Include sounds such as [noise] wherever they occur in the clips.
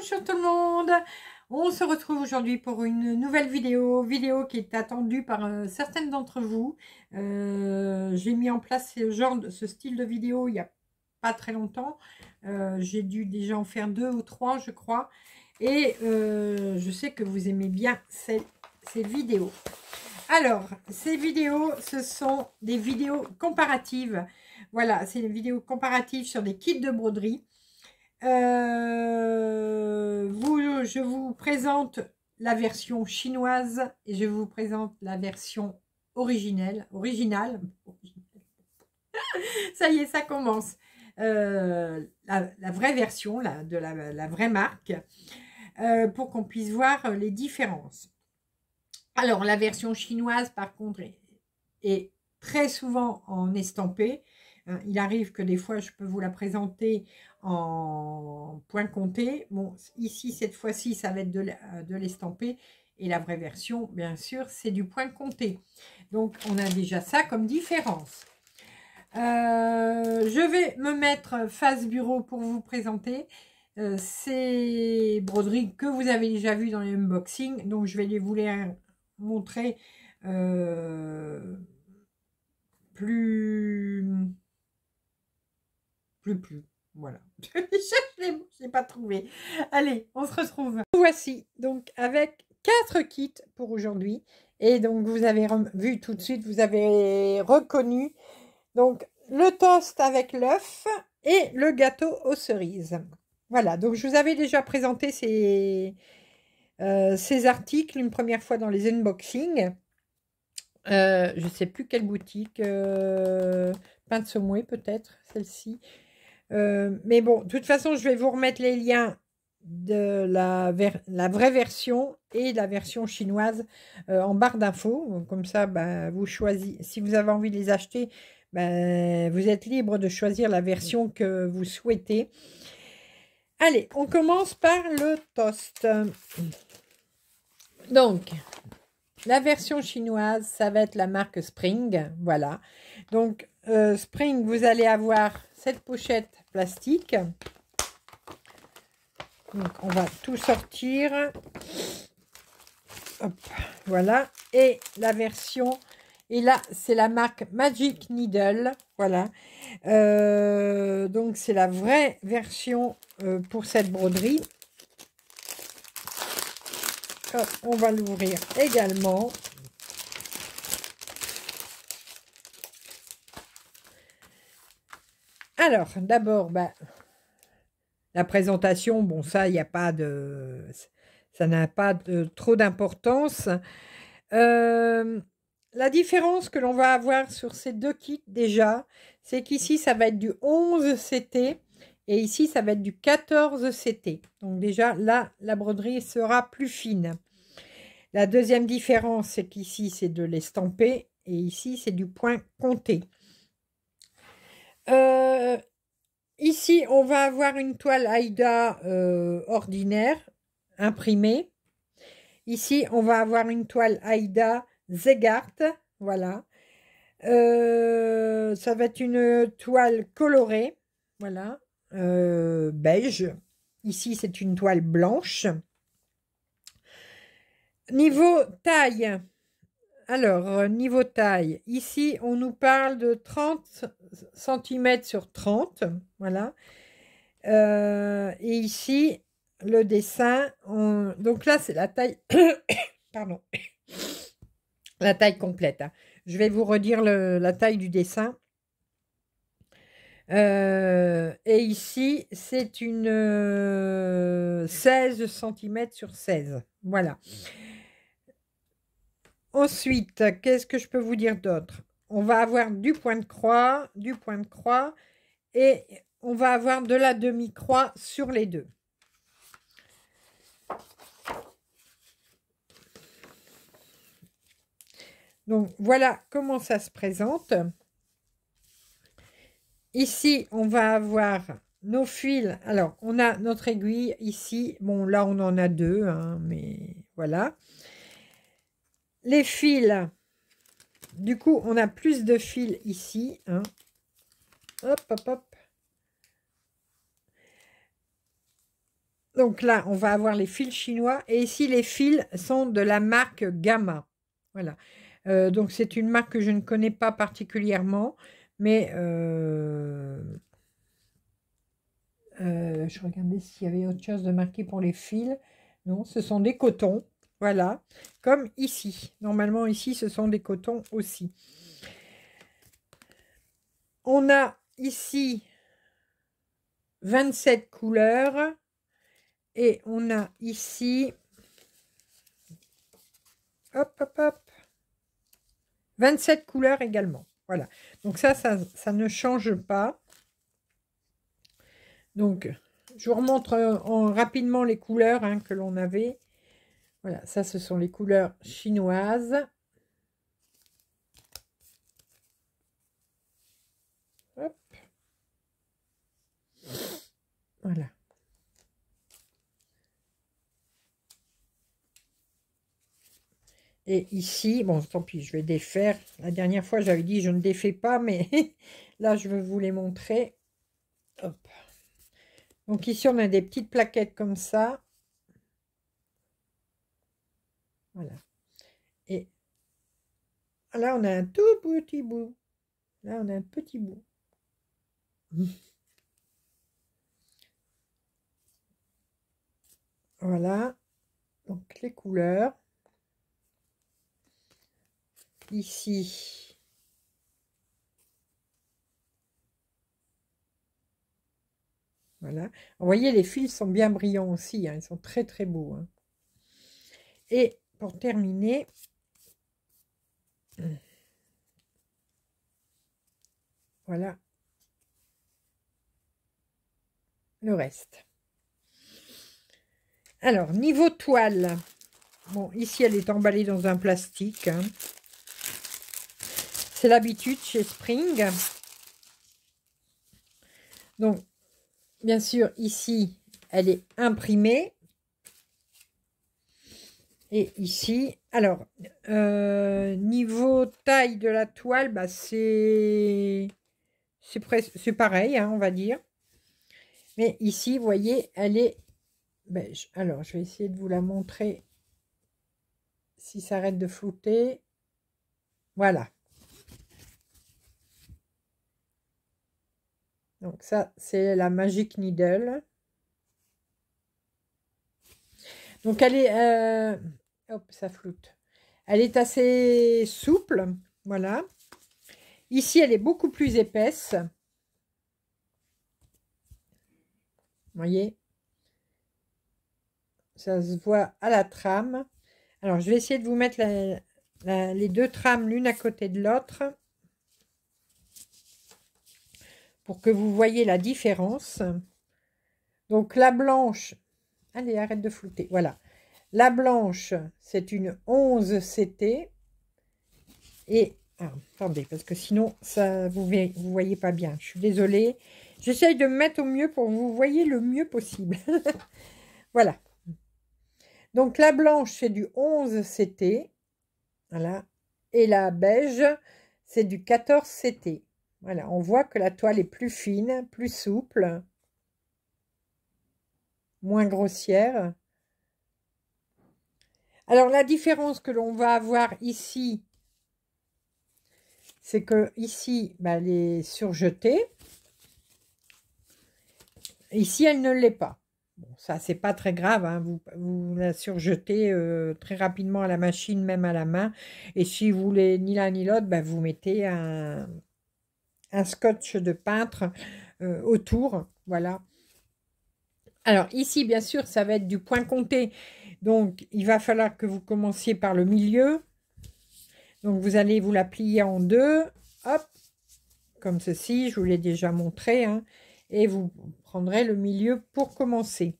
Bonjour tout le monde On se retrouve aujourd'hui pour une nouvelle vidéo, vidéo qui est attendue par euh, certaines d'entre vous. Euh, j'ai mis en place ce, genre, ce style de vidéo il n'y a pas très longtemps. Euh, j'ai dû déjà en faire deux ou trois je crois. Et je sais que vous aimez bien ces, ces vidéos. Alors, ces vidéos, ce sont des vidéos comparatives. Voilà, c'est des vidéos comparatives sur des kits de broderie. Euh, je vous présente la version chinoise et je vous présente la version originelle. Originale. [laughs] ça y est, ça commence. Euh, la, vraie version la, de la, vraie marque euh, pour qu'on puisse voir les différences. Alors, la version chinoise, par contre, est, est très souvent en estampé euh, il arrive que des fois, je peux vous la présenter en point compté. Bon, ici, cette fois-ci, ça va être de euh, l'estampé. Et la vraie version, bien sûr, c'est du point compté. Donc, on a déjà ça comme différence. Euh, je vais me mettre face bureau pour vous présenter ces broderies que vous avez déjà vues dans les unboxings. Donc, je vais vous les montrer plus plus plus. Voilà. [laughs] je n'ai pas trouvé. Allez, on se retrouve. Voici donc avec quatre kits pour aujourd'hui. Et donc, vous avez vu tout de suite, vous avez reconnu donc le toast avec l'œuf et le gâteau aux cerises. Voilà, donc je vous avais déjà présenté ces, euh, articles une première fois dans les unboxings. Euh, je ne sais plus quelle boutique, Pin pain de peut-être, celle-ci. Euh, mais bon, de toute façon, je vais vous remettre les liens de la, vraie version et la version chinoise euh, en barre d'infos. Comme ça, ben, vous choisissez. Si vous avez envie de les acheter, ben, vous êtes libre de choisir la version que vous souhaitez. Allez, on commence par le toast. Donc, la version chinoise, ça va être la marque Spring. Voilà. Donc, euh, Spring, vous allez avoir cette pochette plastique. Donc, on va tout sortir. voilà. Et la version... Et là, c'est la marque Magic Needle. Voilà. Euh, donc, c'est la vraie version euh, pour cette broderie. on va l'ouvrir également. Alors, d'abord, bah, la présentation, bon, ça, il n'y a pas de... Ça n'a pas de, trop d'importance. Euh, la différence que l'on va avoir sur ces deux kits, déjà, c'est qu'ici, ça va être du 11 CT et ici, ça va être du 14 CT. Donc déjà, là, la broderie sera plus fine. La deuxième différence, c'est qu'ici, c'est de l'estampé et ici, c'est du point compté. Euh, ici, on va avoir une toile Aïda euh, ordinaire, imprimée. Ici, on va avoir une toile Aïda Zegart, voilà. Euh, ça va être une toile colorée, voilà, beige. Ici, c'est une toile blanche. Niveau taille, alors, euh, niveau taille, ici, on nous parle de 30 cm sur 30, voilà. Euh, et ici, le dessin, on... donc là, c'est la taille, [coughs] pardon, [coughs] la taille complète. Hein. Je vais vous redire la taille du dessin. Euh, et ici, c'est une 16 cm sur 16. Voilà. Ensuite, qu'est-ce que je peux vous dire d'autre On va avoir du point de croix, du point de croix, et on va avoir de la demi-croix sur les deux. Donc, voilà comment ça se présente. Ici, on va avoir nos fils. Alors, on a notre aiguille ici. Bon, là, on en a deux, hein, mais Voilà les fils. Du coup, on a plus de fils ici. Hein. Hop, hop, hop. Donc là, on va avoir les fils chinois. Et ici, les fils sont de la marque Gamma. Voilà. Euh, donc, c'est une marque que je ne connais pas particulièrement. Mais... Euh, euh, je regardais s'il y avait autre chose de marqué pour les fils. Non, ce sont des cotons. Voilà, comme ici. Normalement, ici, ce sont des cotons aussi. On a ici 27 couleurs. Et on a ici, hop, hop, hop, 27 couleurs également. Voilà. Donc ça, ça, ça ne change pas. Donc, je vous remontre euh, rapidement les couleurs hein, que l'on avait. Voilà, ça, ce sont les couleurs chinoises. Hop. Voilà. Et ici, bon, tant pis, je vais défaire. La dernière fois, j'avais dit, je ne défais pas, mais [laughs] là, je veux vous les montrer. Hop. Donc ici, on a des petites plaquettes comme ça. Voilà. Et là, on a un tout petit bout. Là, on a un petit bout. [laughs] voilà. Donc, les couleurs. Ici. Voilà. Vous voyez, les fils sont bien brillants aussi. Hein. Ils sont très, très beaux. Hein. Et pour terminer, voilà le reste. Alors, niveau toile, bon, ici, elle est emballée dans un plastique. Hein. C'est l'habitude chez Spring. Donc, bien sûr, ici, elle est imprimée et ici. Alors, euh, niveau taille de la toile, bah c'est c'est pareil, hein, on va dire. Mais ici, vous voyez, elle est beige. Alors, je vais essayer de vous la montrer si ça arrête de flouter. Voilà. Donc ça, c'est la Magic Needle. Donc elle est... Euh, Hop, ça floute. Elle est assez souple, voilà. Ici, elle est beaucoup plus épaisse. voyez Ça se voit à la trame. Alors, je vais essayer de vous mettre les deux trames l'une à côté de l'autre pour que vous voyez la différence. Donc, la blanche... Allez, arrête de flouter. Voilà. La blanche, c'est une 11 CT. Et, ah, attendez, parce que sinon, ça, vous ne voyez pas bien. Je suis désolée. J'essaye de mettre au mieux pour que vous voyez le mieux possible. [laughs] voilà. Donc, la blanche, c'est du 11 CT. Voilà. Et la beige, c'est du 14 CT. Voilà, on voit que la toile est plus fine, plus souple, moins grossière. Alors, la différence que l'on va avoir ici, c'est que ici, bah, elle est surjetée. Ici, elle ne l'est pas. Bon, ça, c'est pas très grave. Hein. Vous, vous, la surjetez euh, très rapidement à la machine, même à la main. Et si vous voulez ni l'un ni l'autre, bah, vous mettez un, un, scotch de peintre euh, autour. Voilà. Alors ici, bien sûr, ça va être du point compté. Donc, il va falloir que vous commenciez par le milieu. Donc, vous allez vous la plier en deux. Hop, comme ceci, je vous l'ai déjà montré. Hein. et vous prendrez le milieu pour commencer.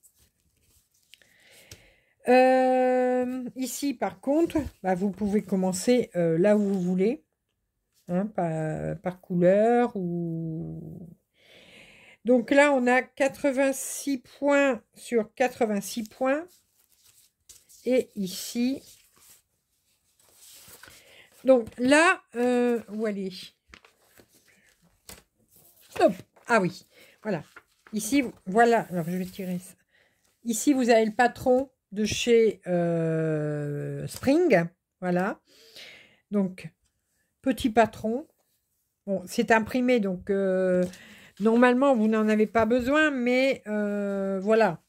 Euh, ici, par contre, bah, vous pouvez commencer euh, là où vous voulez. Hein, par, par, couleur ou... Donc là, on a 86 points sur 86 points et ici. Donc là, euh, où allez Ah oui, voilà. Ici, voilà. Alors, je vais tirer ça. Ici, vous avez le patron de chez euh, Spring. Voilà. Donc, petit patron. Bon, c'est imprimé, donc euh, normalement, vous n'en avez pas besoin, mais voilà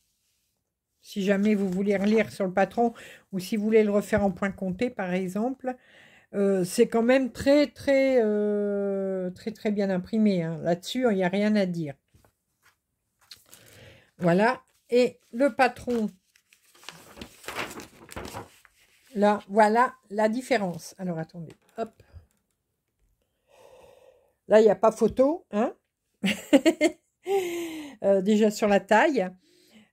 si jamais vous voulez relire sur le patron ou si vous voulez le refaire en point compté par exemple. Euh, c'est quand même très très euh, très très bien imprimé. Hein. Là-dessus, il n'y a rien à dire. Voilà. Et le patron, là, voilà la différence. Alors attendez, hop. Là, il n'y a pas photo, hein. [laughs] euh, déjà sur la taille.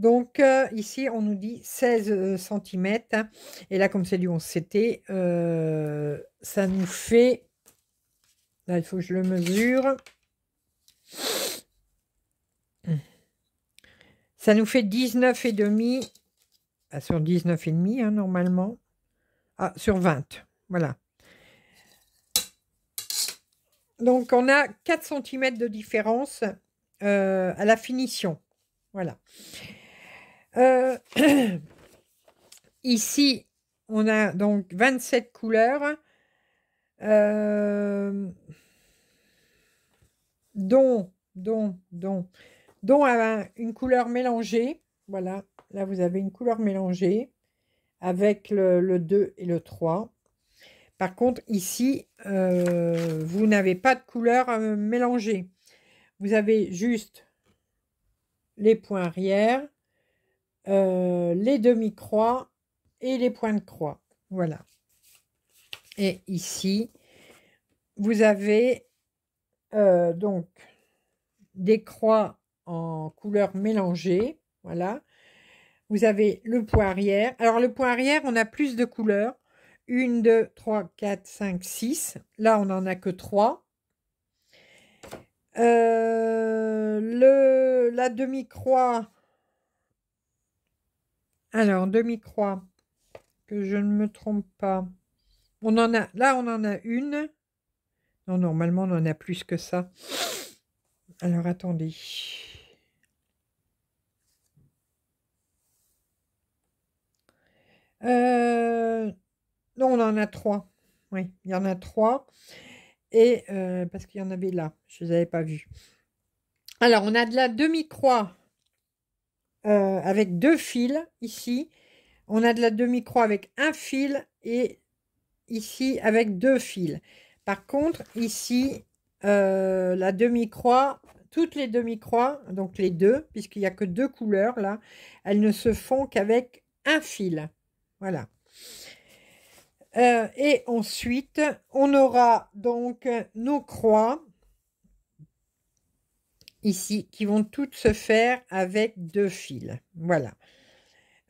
Donc euh, ici, on nous dit 16 euh, cm. Hein. Et là, comme c'est du 11 CT, euh, ça nous fait... Là, il faut que je le mesure. Ça nous fait 19 et demi ah, sur 19 et demi hein, normalement. Ah, sur 20. Voilà. Donc on a 4 cm de différence à la finition. Voilà. Euh, [clears throat] ici, on a donc 27 couleurs, euh, dont, une couleur mélangée. Voilà, là vous avez une couleur mélangée avec le, 2 et le 3. Par contre, ici, euh, vous n'avez pas de couleur mélangée. Vous avez juste les points arrière, euh, les demi-croix et les points de croix. Voilà. Et ici, vous avez euh, donc des croix en couleur mélangée. Voilà. Vous avez le point arrière. Alors, le point arrière, on a plus de couleurs. Une, deux, trois, quatre, cinq, six. Là, on n'en a que trois. Euh, le, la demi-croix, alors, demi-croix, que je ne me trompe pas. On en a, là, on en a une. Non, normalement, on en a plus que ça. Alors, attendez. Euh, non, on en a trois. Oui, il y en a trois. Et euh, parce qu'il y en avait là, je ne les avais pas vus. Alors, on a de la demi-croix euh, avec deux fils ici. On a de la demi-croix avec un fil et ici avec deux fils. Par contre, ici, euh, la demi-croix, toutes les demi-croix, donc les deux, puisqu'il n'y a que deux couleurs là, elles ne se font qu'avec un fil. Voilà. Euh, et ensuite, on aura donc nos croix ici, qui vont toutes se faire avec deux fils. Voilà.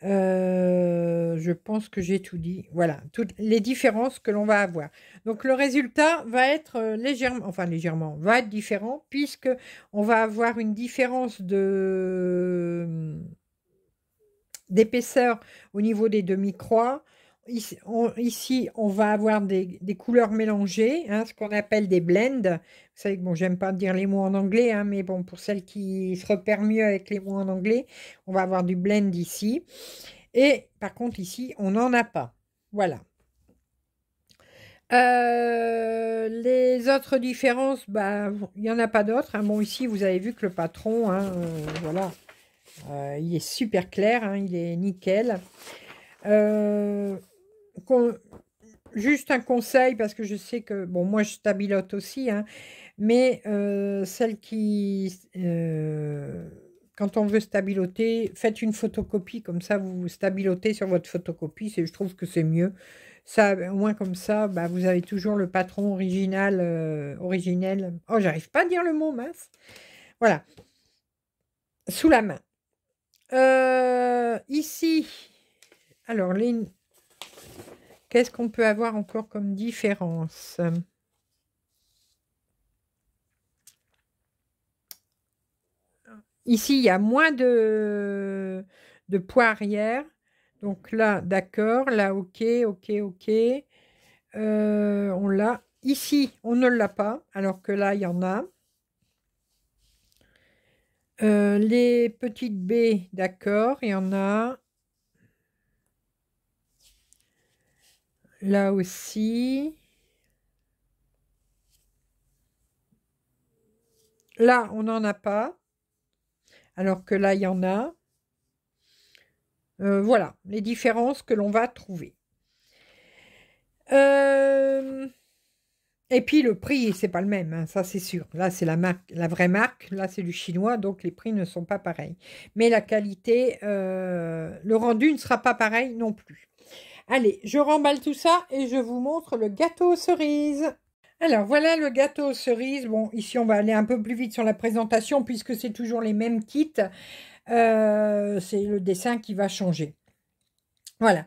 Euh, je pense que j'ai tout dit. Voilà, toutes les différences que l'on va avoir. Donc le résultat va être euh, légèrement, enfin légèrement, va être différent puisque on va avoir une différence de euh, d'épaisseur au niveau des demi-croix, ici, on, va avoir des, couleurs mélangées, hein, ce qu'on appelle des blends. Vous savez que bon, j'aime pas dire les mots en anglais, hein, mais bon, pour celles qui se repèrent mieux avec les mots en anglais, on va avoir du blend ici. Et par contre, ici, on n'en a pas. Voilà. Euh, les autres différences, bah, il n'y en a pas d'autres. Hein. Bon, ici, vous avez vu que le patron, euh, voilà, euh, il est super clair, il est nickel juste un conseil, parce que je sais que, bon, moi je stabilote aussi, hein, mais euh, celle qui, euh, quand on veut stabiloter, faites une photocopie, comme ça vous stabilotez sur votre photocopie, je trouve que c'est mieux. Ça, au moins comme ça, bah, vous avez toujours le patron original, euh, originel. Oh, j'arrive pas à dire le mot, mince. Voilà. Sous la main. ici, alors les, Qu'est-ce qu'on peut avoir encore comme différence Ici, il y a moins de, poids arrière. Donc là, d'accord. Là, ok, ok, ok. Euh, on l'a. Ici, on ne l'a pas, alors que là, il y en a. Euh, les petites baies, d'accord, il y en a. là aussi. Là, on n'en a pas, alors que là, il y en a. Euh, voilà, les différences que l'on va trouver. Euh, et puis le prix, c'est pas le même, hein, ça c'est sûr. Là, c'est la marque, la vraie marque. Là, c'est du chinois, donc les prix ne sont pas pareils. Mais la qualité, euh, le rendu ne sera pas pareil non plus. Allez, je remballe tout ça et je vous montre le gâteau aux cerises. Alors voilà le gâteau aux cerises. Bon, ici on va aller un peu plus vite sur la présentation puisque c'est toujours les mêmes kits. Euh, c'est le dessin qui va changer. Voilà.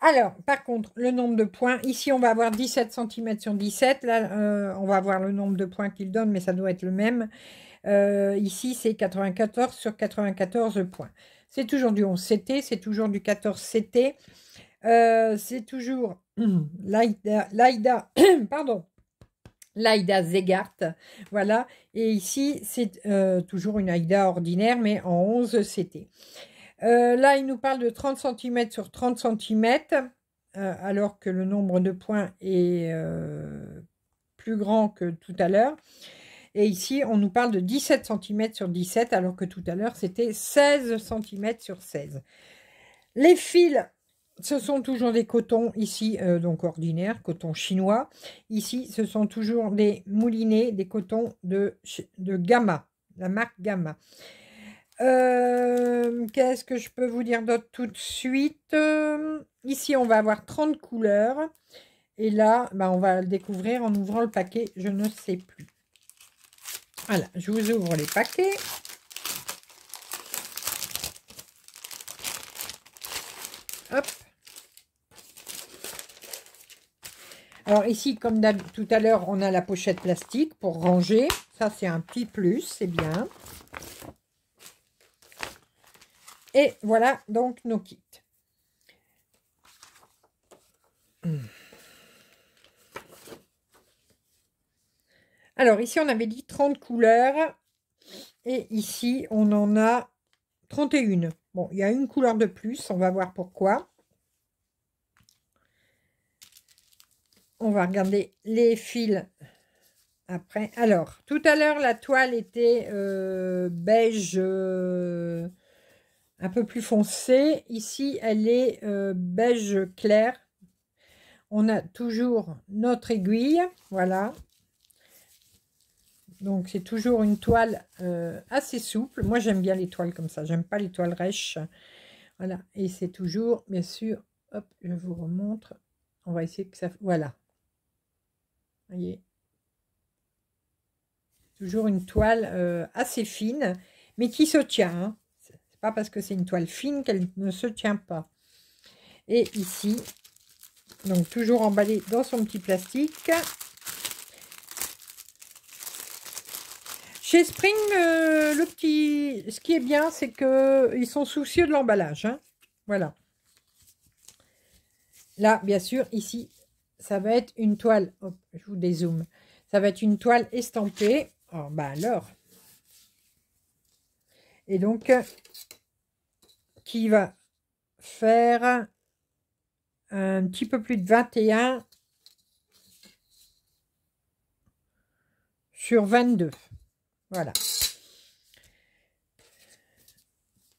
Alors, par contre, le nombre de points, ici on va avoir 17 cm sur 17, là euh, on va avoir le nombre de points qu'il donne, mais ça doit être le même. Euh, ici c'est 94 sur 94 points. C'est toujours du 11 CT, c'est toujours du 14 CT. Euh, c'est toujours [clears throat] Laïda, [clears throat] pardon, Laïda Zegart, voilà, et ici c'est euh, toujours une Aïda ordinaire, mais en 11 CT. Euh, là, il nous parle de 30 cm sur 30 cm, alors que le nombre de points est plus grand que tout à l'heure. Et ici, on nous parle de 17 cm sur 17, alors que tout à l'heure, c'était 16 cm sur 16. Les fils ce sont toujours des cotons ici, euh, donc ordinaires, coton chinois. Ici, ce sont toujours des moulinets, des cotons de, Gamma, la marque Gamma. Euh, qu'est-ce que je peux vous dire d'autre tout de suite euh, Ici, on va avoir 30 couleurs. Et là, bah, on va le découvrir en ouvrant le paquet. Je ne sais plus. Voilà, je vous ouvre les paquets. Hop. Alors ici, comme tout à l'heure, on a la pochette plastique pour ranger. Ça, c'est un petit plus, c'est bien. Et voilà donc nos kits. Alors ici, on avait dit 30 couleurs. Et ici, on en a 31. Bon, il y a une couleur de plus, on va voir pourquoi. on va regarder les fils après. Alors, tout à l'heure, la toile était euh, beige euh, un peu plus foncée Ici, elle est euh, beige clair. On a toujours notre aiguille, voilà. Donc, c'est toujours une toile assez souple. Moi, j'aime bien les toiles comme ça. J'aime pas les toiles rêches. Voilà. Et c'est toujours, bien sûr, hop, je vous remontre. On va essayer que ça... Voilà toujours une toile euh, assez fine mais qui se tient hein. c'est pas parce que c'est une toile fine qu'elle ne se tient pas et ici donc toujours emballé dans son petit plastique Chez Spring, euh, le petit, ce qui est bien, c'est que euh, ils sont soucieux de l'emballage. Hein. voilà. Là, bien sûr, ici, ça va être une toile, je vous dézoome, ça va être une toile estampée, oh, bah alors, et donc, euh, qui va faire un petit peu plus de 21 sur 22. Voilà.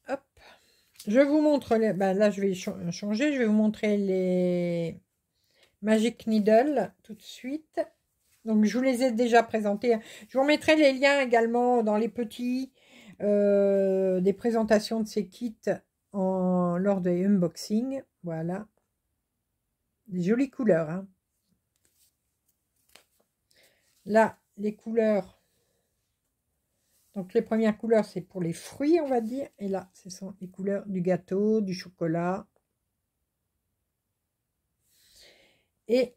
Hop. Je vous montre, les... Bah là je vais changer, je vais vous montrer les Magic Needle tout de suite. Donc, je vous les ai déjà présentés. Je vous remettrai les liens également dans les petits euh, des présentations de ces kits en, lors des unboxing. Voilà. Des jolies couleurs. Hein. Là, les couleurs. Donc, les premières couleurs, c'est pour les fruits, on va dire. Et là, ce sont les couleurs du gâteau, du chocolat, Et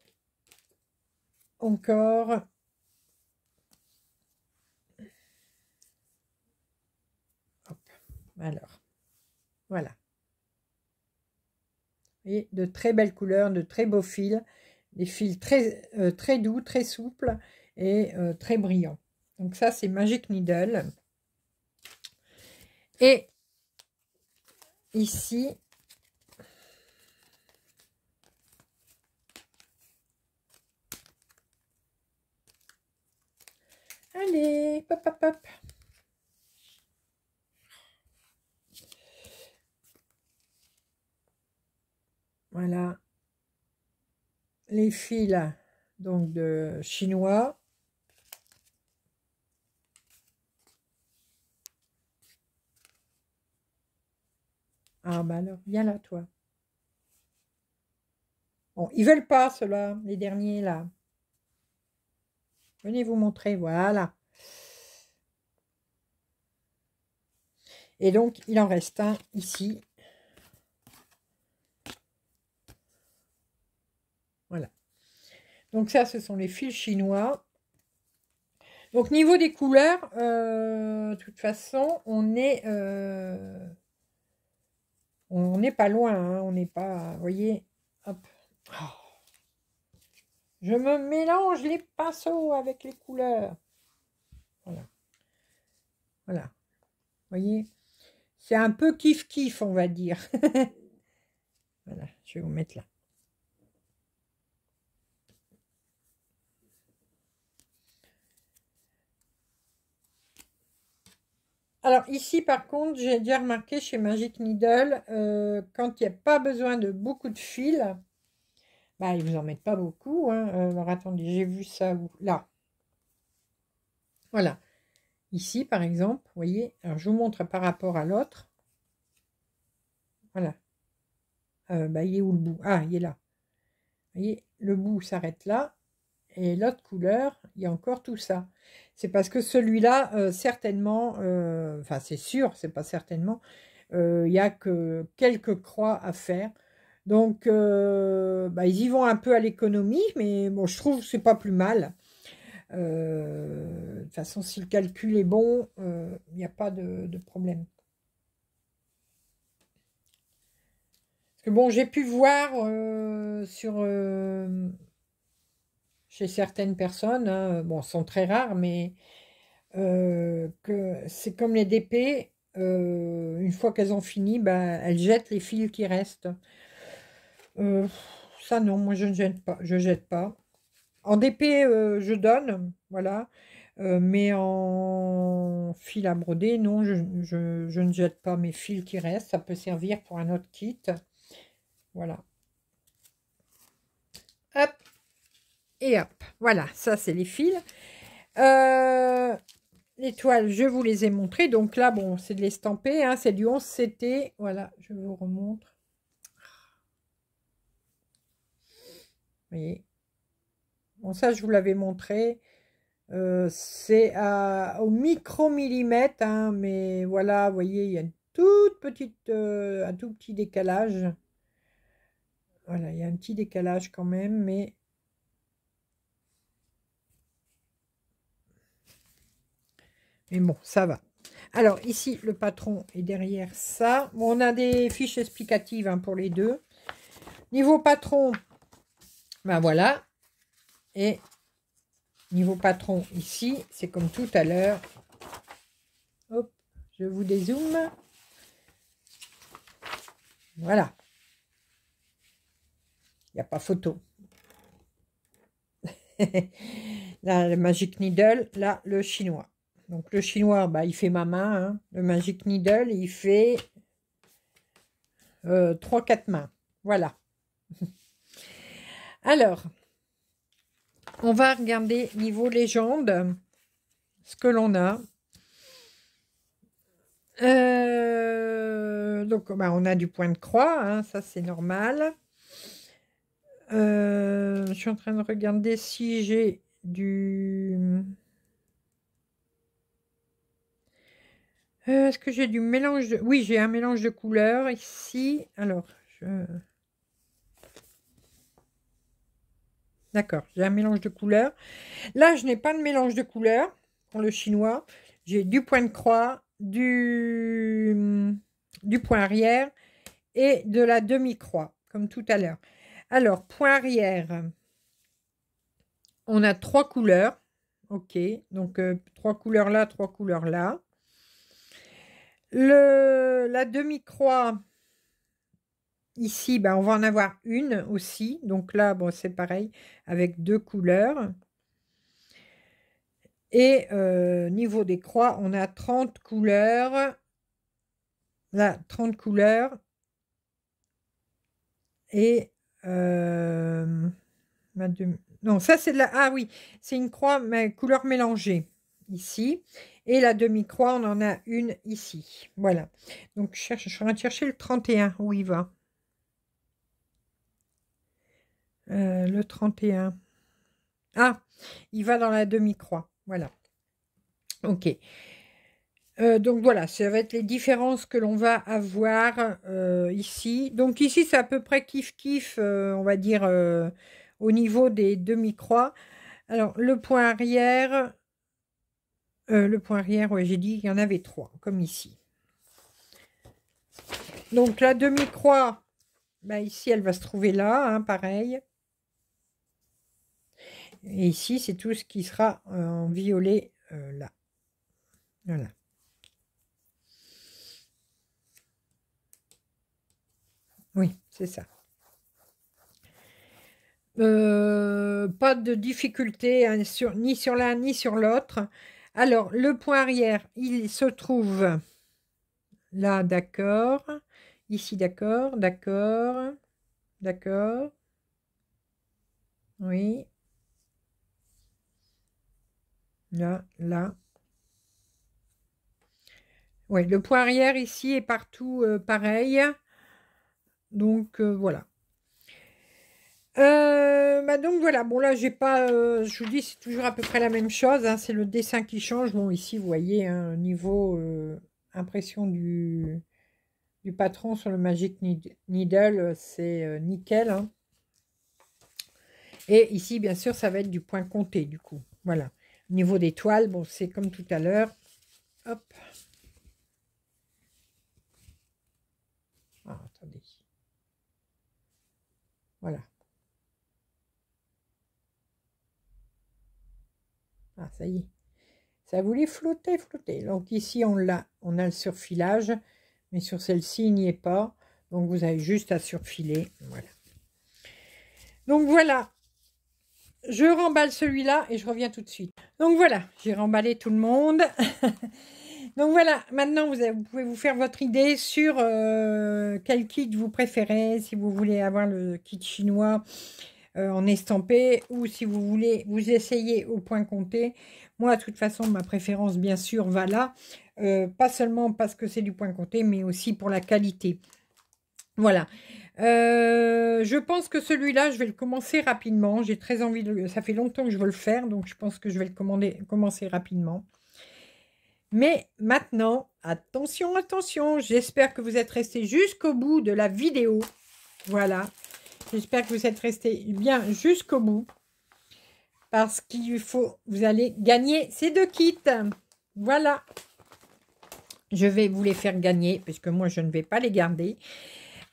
encore... alors, voilà. et de très belles couleurs, de très beaux fils. Des fils très, euh, très doux, très souples et euh, très brillants. Donc ça, c'est Magic Needle. Et ici, Allez, pop, pop, pop. Voilà. Les fils donc de chinois. Ah ben, alors, viens là toi. Bon, ils veulent pas ceux-là, les derniers là. Venez vous montrer, voilà. Et donc, il en reste un ici. Voilà. Donc ça, ce sont les fils chinois. Donc, niveau des couleurs, euh, de toute façon, on est... Euh, on n'est pas loin, hein. on n'est pas... voyez Hop. Oh. Je me mélange les pinceaux avec les couleurs. Voilà. Voilà. Vous voyez C'est un peu kiff-kiff, on va dire. [laughs] voilà, je vais vous mettre là. Alors ici, par contre, j'ai déjà remarqué chez Magic Needle, euh, quand il n'y a pas besoin de beaucoup de fil bah, ils vous en mettent pas beaucoup. Hein. Euh, alors attendez, j'ai vu ça Là. Voilà. Ici, par exemple, vous voyez, je vous montre par rapport à l'autre. Voilà. Euh, bah, il est où le bout Ah, il est là. Vous voyez, le bout s'arrête là. Et l'autre couleur, il y a encore tout ça. C'est parce que celui-là, euh, certainement, enfin c'est sûr, c'est pas certainement, il n'y a que quelques croix à faire donc, euh, bah, ils y vont un peu à l'économie, mais bon, je trouve que c'est pas plus mal. Euh, de toute façon, si le calcul est bon, euh, il n'y a pas de, problème. Parce que bon, j'ai pu voir sur chez certaines personnes, hein, bon, bon, sont très rares, mais que c'est comme les DP, une fois qu'elles ont fini, ben, elles jettent les fils qui restent. Euh, ça non, moi je ne jette pas. Je jette pas. En DP, euh, je donne, voilà. Euh, mais en fil à broder, non, je, ne jette pas mes fils qui restent. Ça peut servir pour un autre kit. Voilà. Hop. Et hop. Voilà, ça c'est les fils. les toiles, je vous les ai montrées. Donc là, bon, c'est de l'estampé. Hein, c'est du 11 CT. Voilà, je vous remontre. bon ça je vous l'avais montré euh, c'est c'est au micro-millimètre, hein, mais voilà, voyez, il y a une toute petite, euh, un tout petit décalage. Voilà, il y a un petit décalage quand même, mais... Mais bon, ça va. Alors, ici, le patron est derrière ça. on a des fiches explicatives hein, pour les deux. Niveau patron, ben voilà. Et niveau patron ici, c'est comme tout à l'heure. Hop, je vous dézoome. Voilà. Il n'y a pas photo. [laughs] là, le Magic Needle, là, le chinois. Donc, le chinois, bah, il fait ma main. Hein. Le Magic Needle, il fait euh, trois, quatre mains. Voilà. [laughs] Alors, on va regarder niveau légende ce que l'on a. Euh, donc, bah, on a du point de croix, hein, ça c'est normal. Euh, je suis en train de regarder si j'ai du... Euh, est-ce que j'ai du mélange de... Oui, j'ai un mélange de couleurs ici. Alors, je... D'accord, j'ai un mélange de couleurs. Là, je n'ai pas de mélange de couleurs pour le chinois. J'ai du point de croix, du, point arrière et de la demi-croix, comme tout à l'heure. Alors, point arrière, on a trois couleurs. Ok, donc euh, trois couleurs là, trois couleurs là. Le, la demi-croix, ici, ben, on va en avoir une aussi. Donc là, bon, c'est pareil, avec deux couleurs. Et euh, niveau des croix, on a 30 couleurs. Là, 30 couleurs. Et... Euh, non, ça c'est de la... Ah oui, c'est une croix mais couleur mélangée ici. Et la demi-croix, on en a une ici. Voilà. Donc, je, cherche, je suis en train de chercher le 31, où il va. Euh, le 31. Ah, il va dans la demi-croix. Voilà. Ok. Euh, donc voilà, ça va être les différences que l'on va avoir euh, ici. Donc ici, c'est à peu près kiff-kiff, on va dire, au niveau des demi-croix. Alors, le point arrière, le point arrière, j'ai dit, qu'il y en avait trois, comme ici. Donc la demi-croix, bah, ici, elle va se trouver là, hein, pareil. Et ici, c'est tout ce qui sera euh, en violet euh, là. Voilà. Oui, c'est ça. Euh, pas de difficulté hein, sur, ni sur l'un ni sur l'autre. Alors, le point arrière, il se trouve là, d'accord. Ici, d'accord, d'accord, d'accord. Oui, Là, là. Ouais, le point arrière ici est partout euh, pareil. Donc euh, voilà. Euh, bah donc voilà, bon là j'ai pas, je vous dis c'est toujours à peu près la même chose, hein. c'est le dessin qui change, bon ici vous voyez hein, un niveau impression du, du, patron sur le Magic Needle, c'est nickel. Hein. Et ici bien sûr ça va être du point compté du coup, voilà niveau des toiles, bon, c'est comme tout à l'heure. Hop. Ah, attendez. Voilà. Ah, ça y est. Ça voulait flotter, flotter. Donc ici, on l'a, on a le surfilage, mais sur celle-ci, il n'y est pas. Donc vous avez juste à surfiler. Voilà. Donc voilà. Je remballe celui-là et je reviens tout de suite. Donc voilà, j'ai remballé tout le monde. [laughs] Donc voilà, maintenant vous, pouvez vous faire votre idée sur euh, quel kit vous préférez, si vous voulez avoir le kit chinois euh, en estampé ou si vous voulez vous essayer au point compté. Moi, de toute façon, ma préférence, bien sûr, va là. Euh, pas seulement parce que c'est du point compté, mais aussi pour la qualité. Voilà. Euh, je pense que celui-là, je vais le commencer rapidement. J'ai très envie de... Ça fait longtemps que je veux le faire, donc je pense que je vais le commander, commencer rapidement. Mais maintenant, attention, attention, j'espère que vous êtes restés jusqu'au bout de la vidéo. Voilà, j'espère que vous êtes restés bien jusqu'au bout. Parce qu'il faut, vous allez gagner ces deux kits. Voilà, je vais vous les faire gagner, puisque moi, je ne vais pas les garder.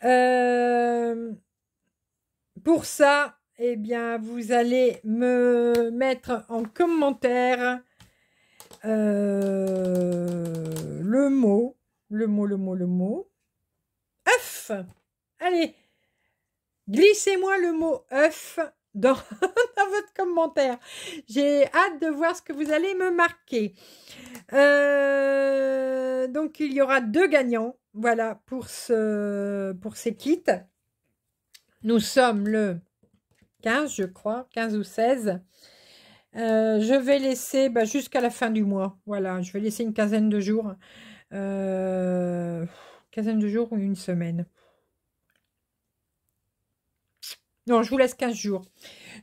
Euh, pour ça, eh bien, vous allez me mettre en commentaire euh, le mot, le mot, le mot, le mot. œuf. Allez, glissez-moi le mot œuf dans, [laughs] votre commentaire. J'ai hâte de voir ce que vous allez me marquer. Euh, donc, il y aura deux gagnants. Voilà pour, ce, pour ces kits. Nous sommes le 15, je crois, 15 ou 16. Euh, je vais laisser bah, jusqu'à la fin du mois. Voilà, je vais laisser une quinzaine de jours. Euh, quinzaine de jours ou une semaine. Non, je vous laisse 15 jours.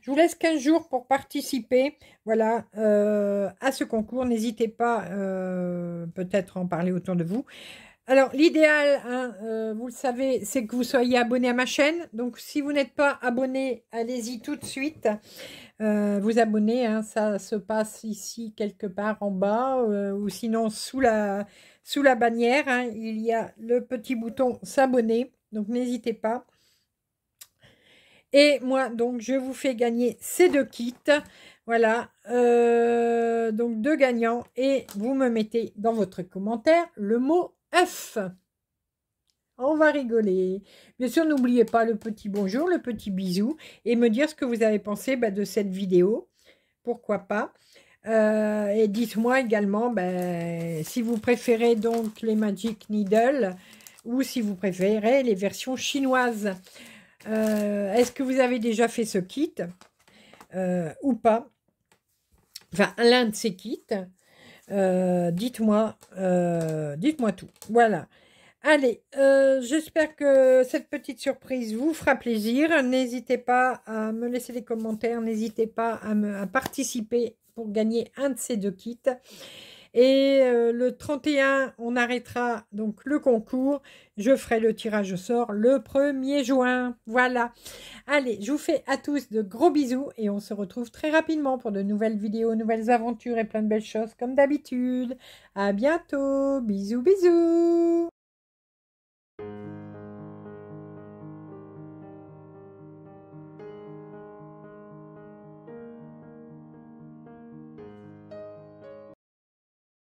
Je vous laisse 15 jours pour participer voilà, euh, à ce concours. N'hésitez pas peut-être à en parler autour de vous. Alors, l'idéal, hein, euh, vous le savez, c'est que vous soyez abonné à ma chaîne. Donc, si vous n'êtes pas abonné, allez-y tout de suite. Euh, vous abonnez, hein, ça se passe ici quelque part en bas euh, ou sinon sous la, sous la bannière. Hein. il y a le petit bouton s'abonner. Donc, n'hésitez pas. Et moi, donc, je vous fais gagner ces deux kits. Voilà, donc deux gagnants. Et vous me mettez dans votre commentaire le mot F. On va rigoler. Bien sûr, n'oubliez pas le petit bonjour, le petit bisou et me dire ce que vous avez pensé bah, de cette vidéo. Pourquoi pas euh, Et dites-moi également bah, si vous préférez donc les Magic Needle ou si vous préférez les versions chinoises. Euh, est-ce que vous avez déjà fait ce kit euh, ou pas Enfin, l'un de ces kits. Euh, dites-moi, euh, dites-moi tout. Voilà. Allez, euh, j'espère que cette petite surprise vous fera plaisir. N'hésitez pas à me laisser des commentaires, n'hésitez pas à participer pour gagner un de ces deux kits. Et euh, le 31, on arrêtera donc le concours. Je ferai le tirage au sort le 1er juin. Voilà. Allez, je vous fais à tous de gros bisous et on se retrouve très rapidement pour de nouvelles vidéos, nouvelles aventures et plein de belles choses comme d'habitude. À bientôt. Bisous, bisous.